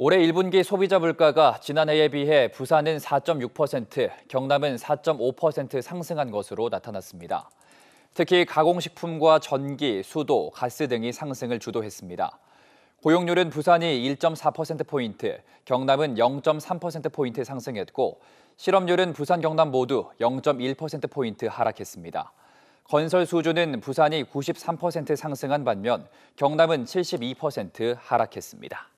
올해 1분기 소비자 물가가 지난해에 비해 부산은 4.6%, 경남은 4.5% 상승한 것으로 나타났습니다. 특히 가공식품과 전기, 수도, 가스 등이 상승을 주도했습니다. 고용률은 부산이 1.4%포인트, 경남은 0.3%포인트 상승했고, 실업률은 부산, 경남 모두 0.1%포인트 하락했습니다. 건설 수준은 부산이 93% 상승한 반면 경남은 72% 하락했습니다.